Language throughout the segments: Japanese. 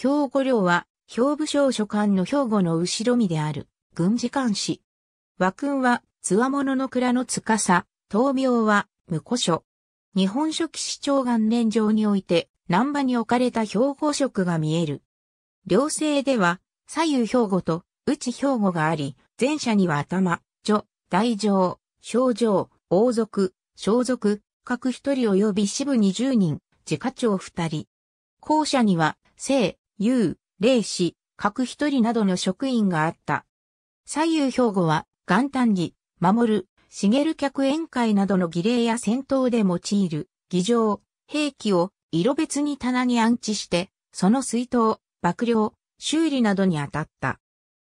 兵庫領は、兵部省所管の兵庫の後ろ身である、軍事監視。和君は、つわものの蔵の司、東名は、無古書。日本書記市長元年上において、南波に置かれた兵庫色が見える。両政では、左右兵庫と、内兵庫があり、前者には頭、女、大乗、小乗、王族、小族、各一人及び支部二十人、自家長二人。後者には、姓、有、霊士、各一人などの職員があった。左右兵庫は、元旦に、守る、茂る客宴会などの儀礼や戦闘で用いる、儀仗、兵器を色別に棚に安置して、その水筒、幕僚、修理などに当たった。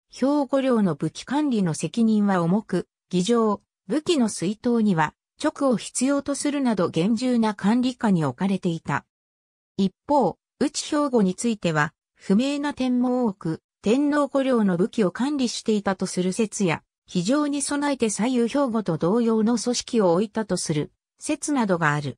兵庫領の武器管理の責任は重く、儀仗、武器の水筒には、直を必要とするなど厳重な管理下に置かれていた。一方、内兵庫については、不明な点も多く、天皇御陵の武器を管理していたとする説や、非常に備えて左右兵庫と同様の組織を置いたとする説などがある。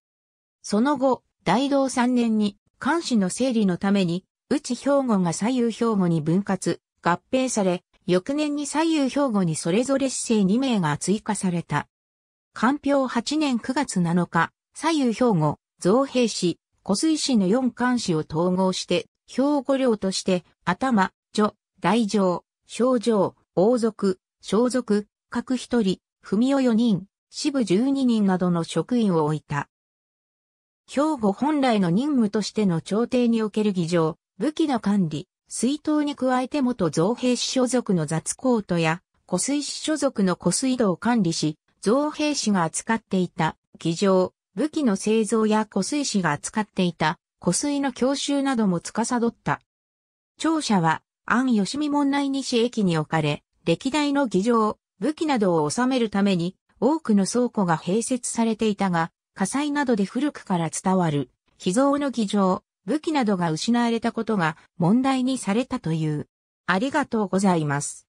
その後、大道3年に、監視の整理のために、内兵庫が左右兵庫に分割、合併され、翌年に左右兵庫にそれぞれ市政2名が追加された。官票8年9月7日、左右兵庫、造兵士、小水市の4監視を統合して、兵庫領として、頭、女、大乗、少乗、王族、装束、各一人、文を四人、支部十二人などの職員を置いた。兵庫本来の任務としての朝廷における議場、武器の管理、水筒に加えて元造兵士所属の雑コートや、湖水士所属の湖水道を管理し、造兵士が扱っていた、議場、武器の製造や湖水士が扱っていた、湖水の教習なども司った。庁舎は、安吉見門内西駅に置かれ、歴代の議場、武器などを収めるために、多くの倉庫が併設されていたが、火災などで古くから伝わる、秘蔵の議場、武器などが失われたことが問題にされたという。ありがとうございます。